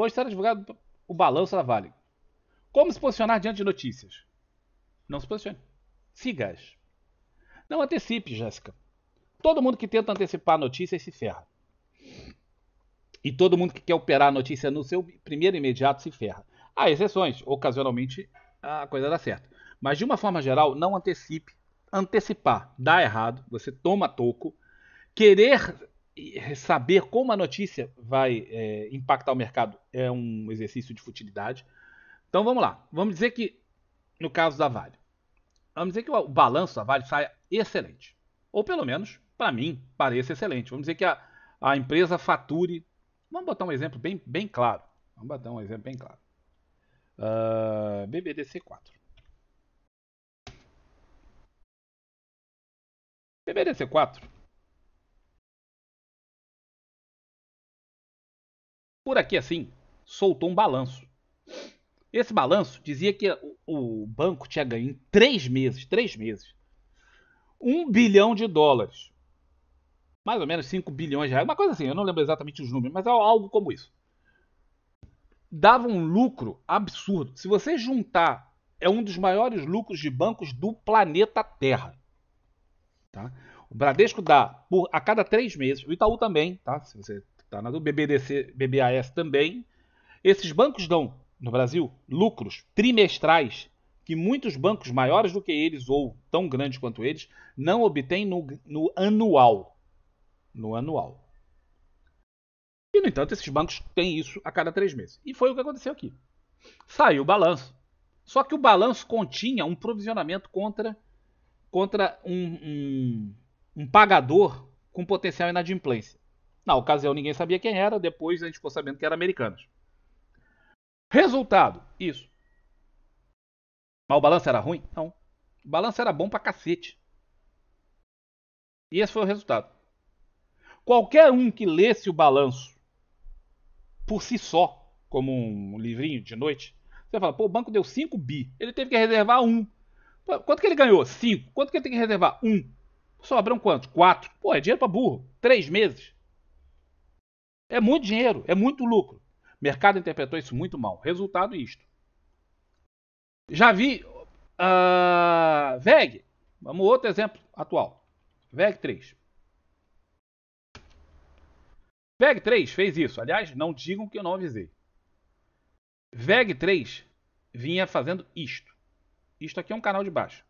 Hoje será divulgado o balanço da Vale. Como se posicionar diante de notícias? Não se posicione. Siga-as. Não antecipe, Jéssica. Todo mundo que tenta antecipar notícias se ferra. E todo mundo que quer operar a notícia no seu primeiro imediato se ferra. Há exceções, ocasionalmente a coisa dá certo. Mas de uma forma geral, não antecipe. Antecipar dá errado, você toma toco. Querer saber como a notícia vai é, impactar o mercado é um exercício de futilidade. Então vamos lá. Vamos dizer que, no caso da Vale, vamos dizer que o balanço da Vale saia excelente. Ou pelo menos, para mim, pareça excelente. Vamos dizer que a, a empresa fature. Vamos botar um exemplo bem, bem claro. Vamos botar um exemplo bem claro. Uh, BBDC4. BBDC4 por aqui assim, soltou um balanço. Esse balanço dizia que o banco tinha ganho em três meses, três meses, um bilhão de dólares. Mais ou menos 5 bilhões de reais, uma coisa assim, eu não lembro exatamente os números, mas é algo como isso. Dava um lucro absurdo. Se você juntar, é um dos maiores lucros de bancos do planeta Terra. Tá? O Bradesco dá por, a cada três meses, o Itaú também, tá? Se você tá na do BBDC, BBAS também. Esses bancos dão, no Brasil, lucros trimestrais que muitos bancos maiores do que eles ou tão grandes quanto eles não obtêm no, no anual. No anual. E, no entanto, esses bancos têm isso a cada três meses. E foi o que aconteceu aqui. Saiu o balanço. Só que o balanço continha um provisionamento contra, contra um, um, um pagador com potencial inadimplência. Na ocasião ninguém sabia quem era, depois a gente ficou sabendo que era americanos Resultado, isso. Mas o balanço era ruim? Não. O balanço era bom pra cacete. E esse foi o resultado. Qualquer um que lesse o balanço por si só, como um livrinho de noite, você fala, pô, o banco deu 5 bi, ele teve que reservar Um. quanto que ele ganhou? 5. Quanto que ele tem que reservar? 1. Um. Sobram quanto? 4. Pô, é dinheiro pra burro. 3 meses. É muito dinheiro, é muito lucro. O mercado interpretou isso muito mal. Resultado isto. Já vi uh, VEG. Vamos outro exemplo atual. VEG 3. VEG 3 fez isso. Aliás, não digam que eu não avisei. VEG 3 vinha fazendo isto. Isto aqui é um canal de baixo.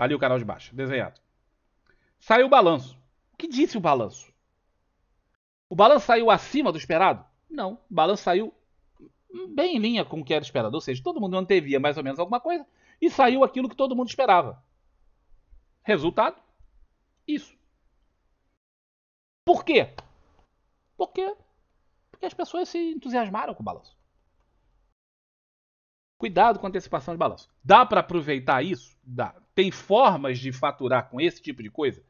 Ali o canal de baixo, desenhado. Saiu o balanço que disse o balanço? O balanço saiu acima do esperado? Não, o balanço saiu bem em linha com o que era esperado. Ou seja, todo mundo antevia mais ou menos alguma coisa e saiu aquilo que todo mundo esperava. Resultado? Isso. Por quê? Porque, porque as pessoas se entusiasmaram com o balanço. Cuidado com a antecipação de balanço. Dá para aproveitar isso? Dá. Tem formas de faturar com esse tipo de coisa?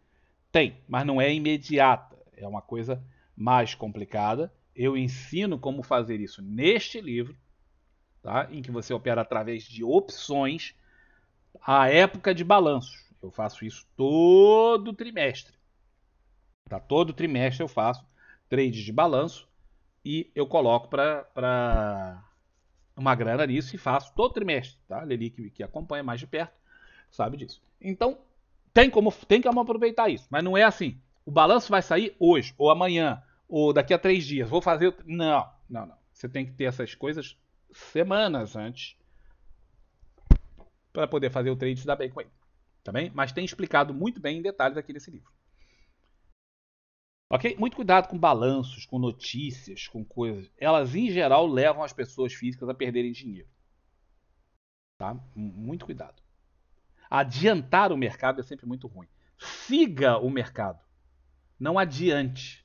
Tem, mas não é imediata. É uma coisa mais complicada. Eu ensino como fazer isso neste livro, tá? em que você opera através de opções a época de balanços. Eu faço isso todo trimestre. Tá? Todo trimestre eu faço trades de balanço e eu coloco para uma grana nisso e faço todo trimestre. Tá? Leli que, que acompanha mais de perto sabe disso. Então, tem como, tem como aproveitar isso, mas não é assim. O balanço vai sair hoje, ou amanhã, ou daqui a três dias. Vou fazer. Não, não, não. Você tem que ter essas coisas semanas antes para poder fazer o trade da dar bem com ele. Tá bem? Mas tem explicado muito bem em detalhes aqui nesse livro. Ok? Muito cuidado com balanços, com notícias, com coisas. Elas, em geral, levam as pessoas físicas a perderem dinheiro. Tá? Muito cuidado. Adiantar o mercado é sempre muito ruim. Siga o mercado, não adiante.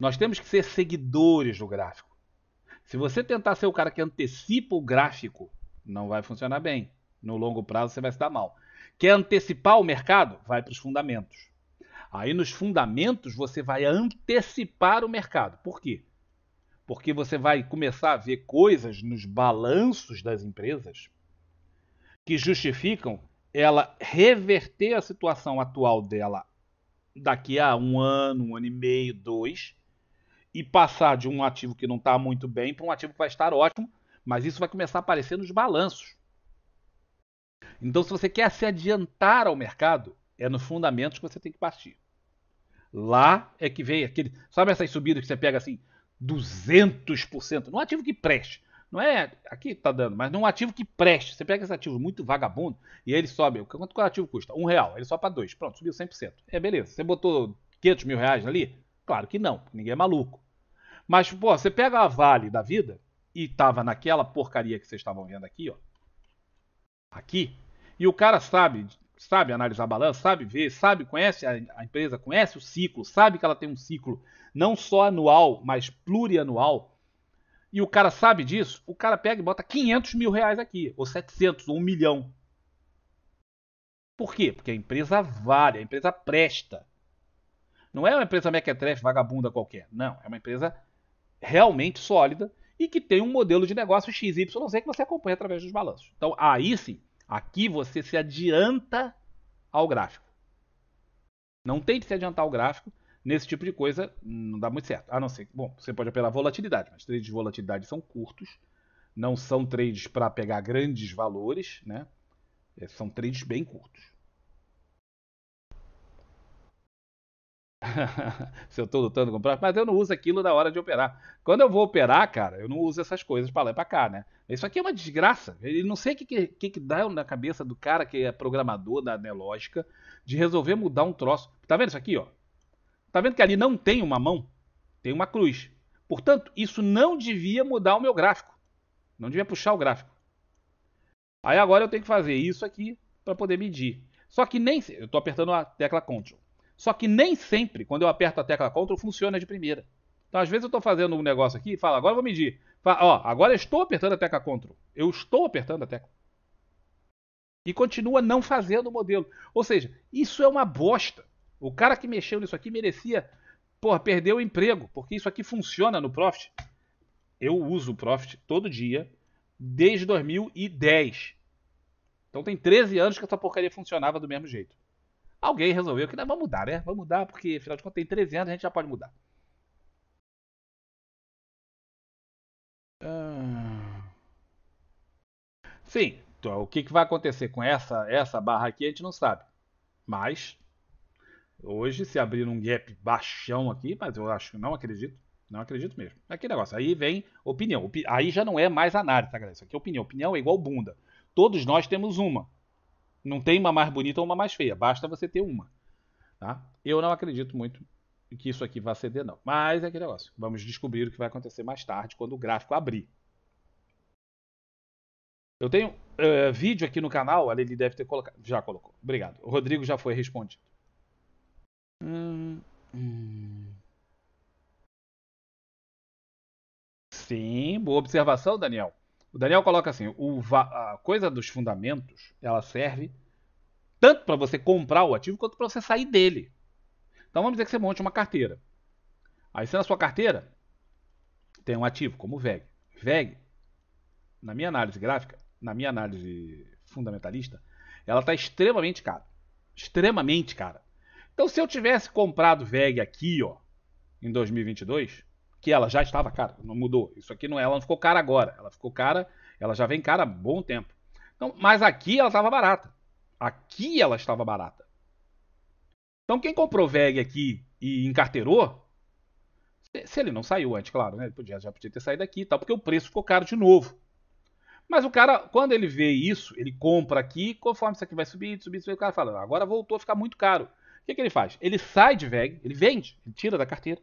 Nós temos que ser seguidores do gráfico. Se você tentar ser o cara que antecipa o gráfico, não vai funcionar bem. No longo prazo você vai se dar mal. Quer antecipar o mercado? Vai para os fundamentos. Aí nos fundamentos você vai antecipar o mercado. Por quê? Porque você vai começar a ver coisas nos balanços das empresas que justificam ela reverter a situação atual dela daqui a um ano, um ano e meio, dois, e passar de um ativo que não está muito bem para um ativo que vai estar ótimo, mas isso vai começar a aparecer nos balanços. Então, se você quer se adiantar ao mercado, é no fundamentos que você tem que partir. Lá é que vem aquele. Sabe essas subidas que você pega assim, 200%? Num ativo que preste. Não é aqui tá dando, mas num ativo que preste. Você pega esse ativo muito vagabundo e ele sobe. Quanto que o ativo custa? Um real. Ele sobe para dois. Pronto, subiu 100%. É beleza. Você botou 500 mil reais ali? Claro que não. Ninguém é maluco. Mas, pô, você pega a Vale da vida e tava naquela porcaria que vocês estavam vendo aqui, ó. Aqui. E o cara sabe, sabe analisar balanço, sabe ver, sabe, conhece a empresa, conhece o ciclo, sabe que ela tem um ciclo não só anual, mas plurianual e o cara sabe disso, o cara pega e bota 500 mil reais aqui, ou 700, ou 1 milhão. Por quê? Porque a empresa vale, a empresa presta. Não é uma empresa mequetrefe, vagabunda qualquer. Não, é uma empresa realmente sólida e que tem um modelo de negócio XYZ que você acompanha através dos balanços. Então, aí sim, aqui você se adianta ao gráfico. Não tem que se adiantar ao gráfico, Nesse tipo de coisa, não dá muito certo. A não ser, bom, você pode operar volatilidade, mas trades de volatilidade são curtos, não são trades para pegar grandes valores, né? É, são trades bem curtos. Se eu estou lutando com mas eu não uso aquilo na hora de operar. Quando eu vou operar, cara, eu não uso essas coisas para lá e para cá, né? Isso aqui é uma desgraça. Ele não sei o que, que, que dá na cabeça do cara que é programador da Nelógica de resolver mudar um troço. Tá vendo isso aqui, ó? Está vendo que ali não tem uma mão? Tem uma cruz. Portanto, isso não devia mudar o meu gráfico. Não devia puxar o gráfico. Aí agora eu tenho que fazer isso aqui para poder medir. Só que nem... Eu estou apertando a tecla Ctrl. Só que nem sempre, quando eu aperto a tecla Ctrl, funciona de primeira. Então, às vezes eu estou fazendo um negócio aqui e falo, agora eu vou medir. Fala, ó, agora eu estou apertando a tecla Ctrl. Eu estou apertando a tecla. E continua não fazendo o modelo. Ou seja, isso é uma bosta. O cara que mexeu nisso aqui merecia, porra, perder o emprego, porque isso aqui funciona no Profit. Eu uso o Profit todo dia, desde 2010. Então tem 13 anos que essa porcaria funcionava do mesmo jeito. Alguém resolveu que não, vamos mudar, né? Vamos mudar, porque afinal de contas tem 13 anos, a gente já pode mudar. Ah. Sim, então, o que, vai acontecer com essa, essa barra aqui a gente não sabe. Mas Hoje, se abrir um gap baixão aqui, mas eu acho, não acredito, não acredito mesmo. É aquele negócio, aí vem opinião. Opi aí já não é mais análise, tá, galera? Isso aqui é opinião. Opinião é igual bunda. Todos nós temos uma. Não tem uma mais bonita ou uma mais feia, basta você ter uma. Tá? Eu não acredito muito que isso aqui vá ceder, não. Mas é aquele negócio. Vamos descobrir o que vai acontecer mais tarde, quando o gráfico abrir. Eu tenho uh, vídeo aqui no canal, ele deve ter colocado. Já colocou. Obrigado. O Rodrigo já foi respondido. Sim, boa observação, Daniel. O Daniel coloca assim: a coisa dos fundamentos ela serve tanto para você comprar o ativo quanto para você sair dele. Então vamos dizer que você monte uma carteira. Aí se na sua carteira tem um ativo como o VEG. VEG, na minha análise gráfica, na minha análise fundamentalista, ela está extremamente cara. Extremamente cara. Então, se eu tivesse comprado VEG aqui, ó, em 2022, que ela já estava cara, não mudou. Isso aqui não é, ela não ficou cara agora. Ela ficou cara, ela já vem cara há bom tempo. Então, mas aqui ela estava barata. Aqui ela estava barata. Então, quem comprou VEG aqui e encarteirou, se ele não saiu antes, claro, né? Ele podia, já podia ter saído aqui e tal, porque o preço ficou caro de novo. Mas o cara, quando ele vê isso, ele compra aqui, conforme isso aqui vai subir, subir, subir, o cara fala, agora voltou a ficar muito caro que, que ele faz? Ele sai de VEG, ele vende, ele tira da carteira,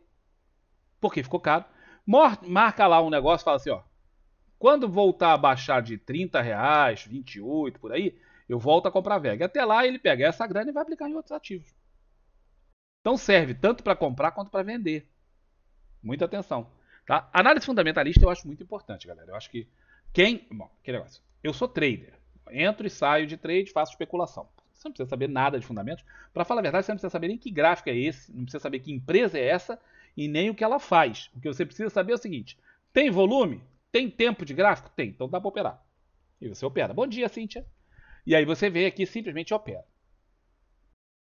porque ficou caro, marca lá um negócio e fala assim, ó, quando voltar a baixar de 30 reais, 28, por aí, eu volto a comprar VEG. Até lá ele pega essa grana e vai aplicar em outros ativos. Então serve tanto para comprar quanto para vender. Muita atenção. Tá? Análise fundamentalista eu acho muito importante, galera. Eu acho que quem. Bom, que negócio. Eu sou trader. Entro e saio de trade, faço especulação. Você não precisa saber nada de fundamentos. Para falar a verdade, você não precisa saber nem que gráfico é esse, não precisa saber que empresa é essa e nem o que ela faz. O que você precisa saber é o seguinte: tem volume? Tem tempo de gráfico? Tem. Então dá para operar. E você opera. Bom dia, Cíntia. E aí você vem aqui simplesmente opera.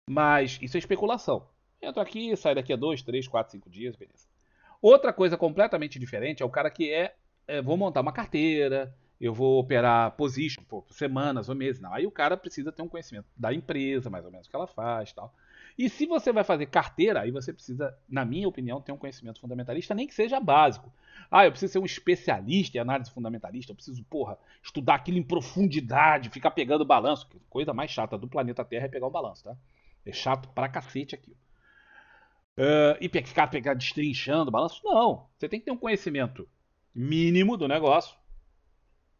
Mas isso é especulação. Entro aqui, saio daqui a dois, três, quatro, cinco dias, beleza. Outra coisa completamente diferente é o cara que é, é vou montar uma carteira, eu vou operar position por semanas ou meses. Não, aí o cara precisa ter um conhecimento da empresa, mais ou menos o que ela faz tal. E se você vai fazer carteira, aí você precisa, na minha opinião, ter um conhecimento fundamentalista, nem que seja básico. Ah, eu preciso ser um especialista em análise fundamentalista, eu preciso, porra, estudar aquilo em profundidade, ficar pegando balanço. Coisa mais chata do planeta Terra é pegar um balanço, tá? É chato pra cacete aquilo. Uh, e ficar pegar, destrinchando balanço? Não. Você tem que ter um conhecimento mínimo do negócio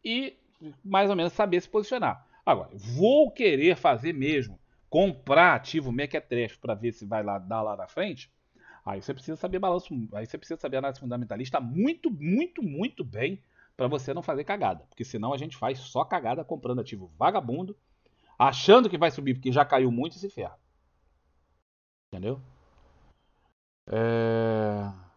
e mais ou menos saber se posicionar. Agora, vou querer fazer mesmo, comprar ativo mequetrefe para ver se vai lá dar lá na frente. Aí você precisa saber balanço, aí você precisa saber análise fundamentalista muito, muito, muito bem para você não fazer cagada, porque senão a gente faz só cagada comprando ativo vagabundo, achando que vai subir porque já caiu muito e se ferra. Entendeu? É...